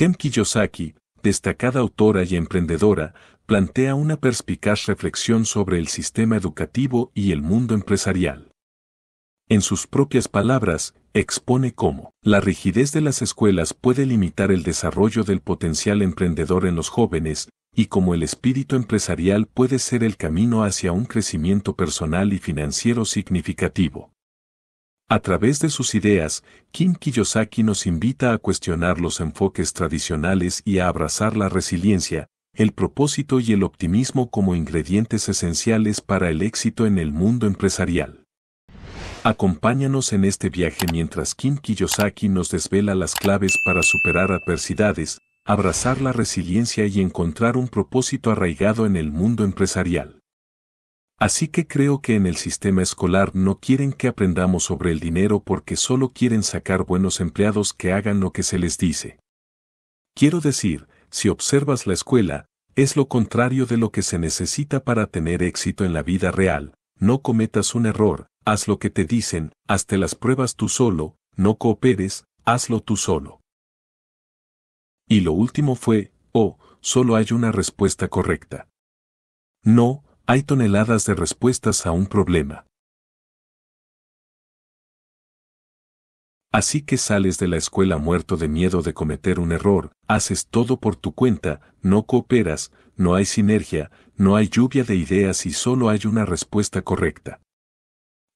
Kem Kiyosaki, destacada autora y emprendedora, plantea una perspicaz reflexión sobre el sistema educativo y el mundo empresarial. En sus propias palabras, expone cómo la rigidez de las escuelas puede limitar el desarrollo del potencial emprendedor en los jóvenes y cómo el espíritu empresarial puede ser el camino hacia un crecimiento personal y financiero significativo. A través de sus ideas, Kim Kiyosaki nos invita a cuestionar los enfoques tradicionales y a abrazar la resiliencia, el propósito y el optimismo como ingredientes esenciales para el éxito en el mundo empresarial. Acompáñanos en este viaje mientras Kim Kiyosaki nos desvela las claves para superar adversidades, abrazar la resiliencia y encontrar un propósito arraigado en el mundo empresarial. Así que creo que en el sistema escolar no quieren que aprendamos sobre el dinero porque solo quieren sacar buenos empleados que hagan lo que se les dice. Quiero decir, si observas la escuela, es lo contrario de lo que se necesita para tener éxito en la vida real. No cometas un error, haz lo que te dicen, hazte las pruebas tú solo, no cooperes, hazlo tú solo. Y lo último fue, oh, solo hay una respuesta correcta. No, hay toneladas de respuestas a un problema. Así que sales de la escuela muerto de miedo de cometer un error, haces todo por tu cuenta, no cooperas, no hay sinergia, no hay lluvia de ideas y solo hay una respuesta correcta.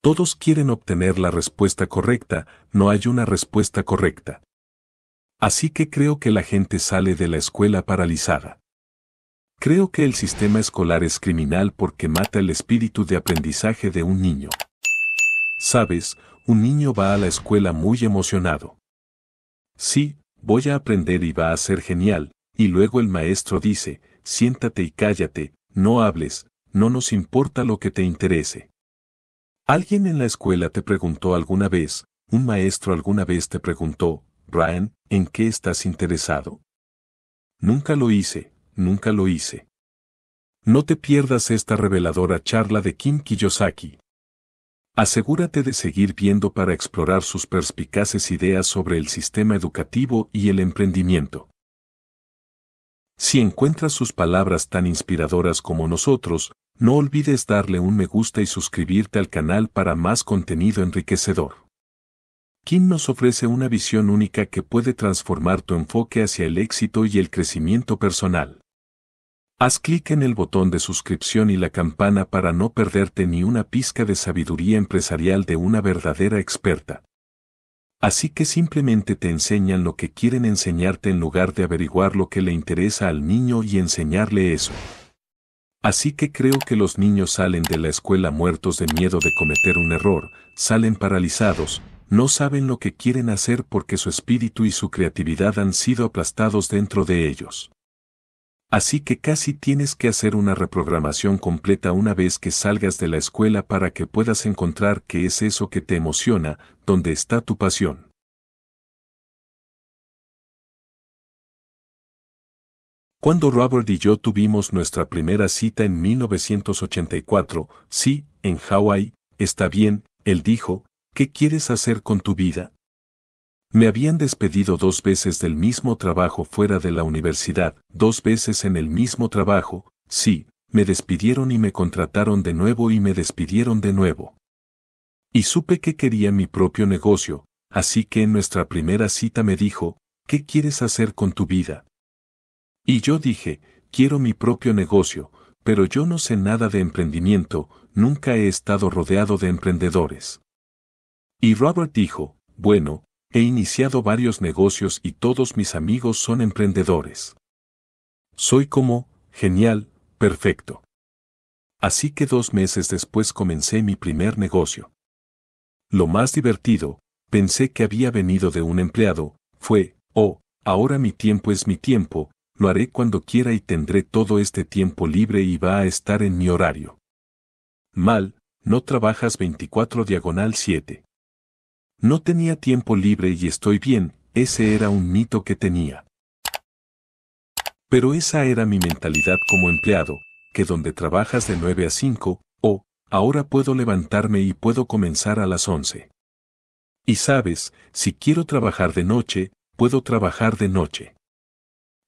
Todos quieren obtener la respuesta correcta, no hay una respuesta correcta. Así que creo que la gente sale de la escuela paralizada. Creo que el sistema escolar es criminal porque mata el espíritu de aprendizaje de un niño. Sabes, un niño va a la escuela muy emocionado. Sí, voy a aprender y va a ser genial, y luego el maestro dice, siéntate y cállate, no hables, no nos importa lo que te interese. Alguien en la escuela te preguntó alguna vez, un maestro alguna vez te preguntó, Brian, ¿en qué estás interesado? Nunca lo hice, nunca lo hice. No te pierdas esta reveladora charla de Kim Kiyosaki. Asegúrate de seguir viendo para explorar sus perspicaces ideas sobre el sistema educativo y el emprendimiento. Si encuentras sus palabras tan inspiradoras como nosotros, no olvides darle un me gusta y suscribirte al canal para más contenido enriquecedor. Kim nos ofrece una visión única que puede transformar tu enfoque hacia el éxito y el crecimiento personal. Haz clic en el botón de suscripción y la campana para no perderte ni una pizca de sabiduría empresarial de una verdadera experta. Así que simplemente te enseñan lo que quieren enseñarte en lugar de averiguar lo que le interesa al niño y enseñarle eso. Así que creo que los niños salen de la escuela muertos de miedo de cometer un error, salen paralizados, no saben lo que quieren hacer porque su espíritu y su creatividad han sido aplastados dentro de ellos. Así que casi tienes que hacer una reprogramación completa una vez que salgas de la escuela para que puedas encontrar qué es eso que te emociona, dónde está tu pasión. Cuando Robert y yo tuvimos nuestra primera cita en 1984, sí, en Hawái, está bien, él dijo, ¿qué quieres hacer con tu vida? Me habían despedido dos veces del mismo trabajo fuera de la universidad, dos veces en el mismo trabajo, sí, me despidieron y me contrataron de nuevo y me despidieron de nuevo. Y supe que quería mi propio negocio, así que en nuestra primera cita me dijo, ¿qué quieres hacer con tu vida? Y yo dije, quiero mi propio negocio, pero yo no sé nada de emprendimiento, nunca he estado rodeado de emprendedores. Y Robert dijo, bueno, He iniciado varios negocios y todos mis amigos son emprendedores. Soy como, genial, perfecto. Así que dos meses después comencé mi primer negocio. Lo más divertido, pensé que había venido de un empleado, fue, oh, ahora mi tiempo es mi tiempo, lo haré cuando quiera y tendré todo este tiempo libre y va a estar en mi horario. Mal, no trabajas 24 diagonal 7. No tenía tiempo libre y estoy bien, ese era un mito que tenía. Pero esa era mi mentalidad como empleado, que donde trabajas de 9 a 5, oh, ahora puedo levantarme y puedo comenzar a las 11. Y sabes, si quiero trabajar de noche, puedo trabajar de noche.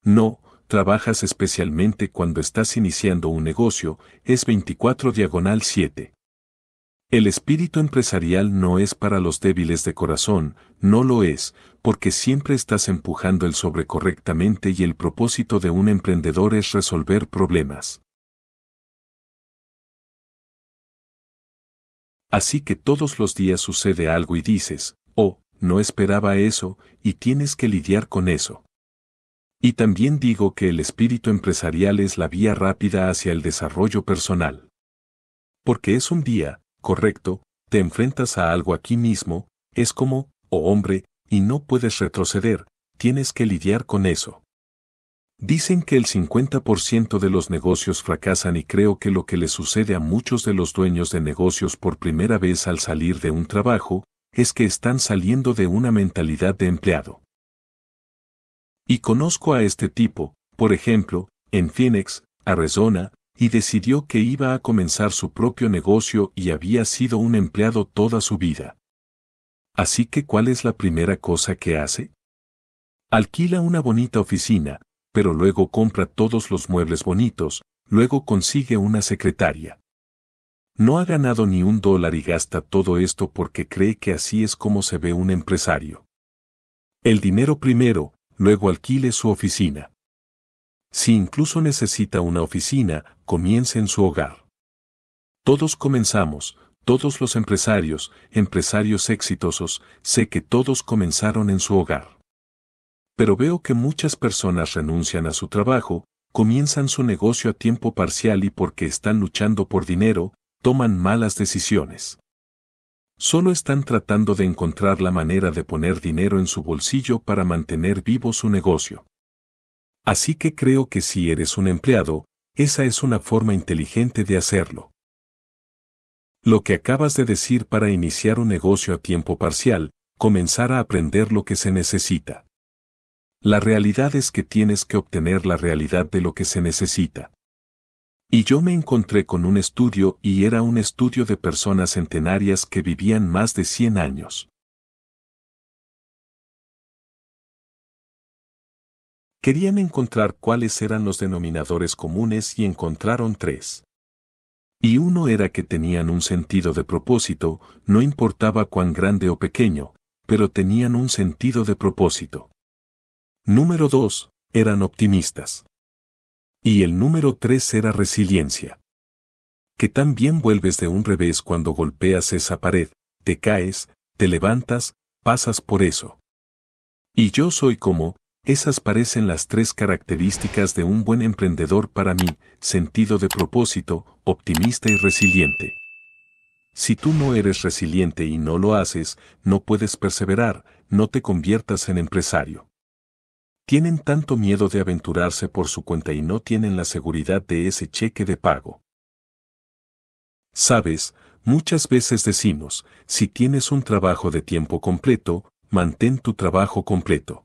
No, trabajas especialmente cuando estás iniciando un negocio, es 24 diagonal 7. El espíritu empresarial no es para los débiles de corazón, no lo es, porque siempre estás empujando el sobre correctamente y el propósito de un emprendedor es resolver problemas. Así que todos los días sucede algo y dices, oh, no esperaba eso, y tienes que lidiar con eso. Y también digo que el espíritu empresarial es la vía rápida hacia el desarrollo personal. Porque es un día, correcto, te enfrentas a algo aquí mismo, es como, oh hombre, y no puedes retroceder, tienes que lidiar con eso. Dicen que el 50% de los negocios fracasan y creo que lo que le sucede a muchos de los dueños de negocios por primera vez al salir de un trabajo, es que están saliendo de una mentalidad de empleado. Y conozco a este tipo, por ejemplo, en Phoenix, Arizona, y decidió que iba a comenzar su propio negocio y había sido un empleado toda su vida. Así que ¿cuál es la primera cosa que hace? Alquila una bonita oficina, pero luego compra todos los muebles bonitos, luego consigue una secretaria. No ha ganado ni un dólar y gasta todo esto porque cree que así es como se ve un empresario. El dinero primero, luego alquile su oficina. Si incluso necesita una oficina, comience en su hogar. Todos comenzamos, todos los empresarios, empresarios exitosos, sé que todos comenzaron en su hogar. Pero veo que muchas personas renuncian a su trabajo, comienzan su negocio a tiempo parcial y porque están luchando por dinero, toman malas decisiones. Solo están tratando de encontrar la manera de poner dinero en su bolsillo para mantener vivo su negocio. Así que creo que si eres un empleado, esa es una forma inteligente de hacerlo. Lo que acabas de decir para iniciar un negocio a tiempo parcial, comenzar a aprender lo que se necesita. La realidad es que tienes que obtener la realidad de lo que se necesita. Y yo me encontré con un estudio y era un estudio de personas centenarias que vivían más de 100 años. Querían encontrar cuáles eran los denominadores comunes y encontraron tres. Y uno era que tenían un sentido de propósito, no importaba cuán grande o pequeño, pero tenían un sentido de propósito. Número dos, eran optimistas. Y el número tres era resiliencia. Que también vuelves de un revés cuando golpeas esa pared, te caes, te levantas, pasas por eso. Y yo soy como, esas parecen las tres características de un buen emprendedor para mí, sentido de propósito, optimista y resiliente. Si tú no eres resiliente y no lo haces, no puedes perseverar, no te conviertas en empresario. Tienen tanto miedo de aventurarse por su cuenta y no tienen la seguridad de ese cheque de pago. Sabes, muchas veces decimos, si tienes un trabajo de tiempo completo, mantén tu trabajo completo.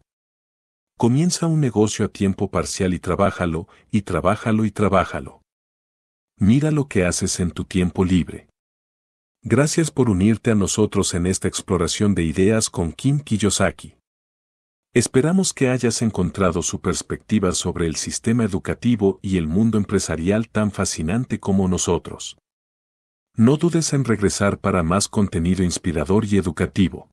Comienza un negocio a tiempo parcial y trabájalo, y trabájalo y trabájalo. Mira lo que haces en tu tiempo libre. Gracias por unirte a nosotros en esta exploración de ideas con Kim Kiyosaki. Esperamos que hayas encontrado su perspectiva sobre el sistema educativo y el mundo empresarial tan fascinante como nosotros. No dudes en regresar para más contenido inspirador y educativo.